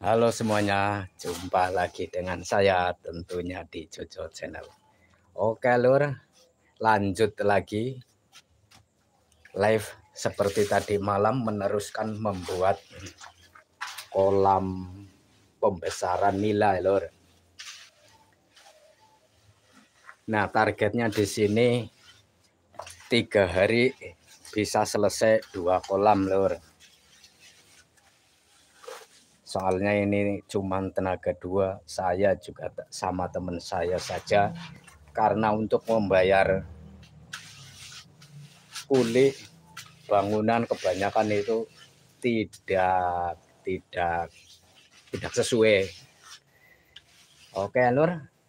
Halo semuanya, jumpa lagi dengan saya tentunya di Jojo Channel. Oke lur, lanjut lagi live seperti tadi malam meneruskan membuat kolam pembesaran nila, lur. Nah targetnya di sini tiga hari bisa selesai dua kolam lur soalnya ini cuma tenaga dua saya juga sama teman saya saja karena untuk membayar kulit bangunan kebanyakan itu tidak tidak tidak sesuai oke Nur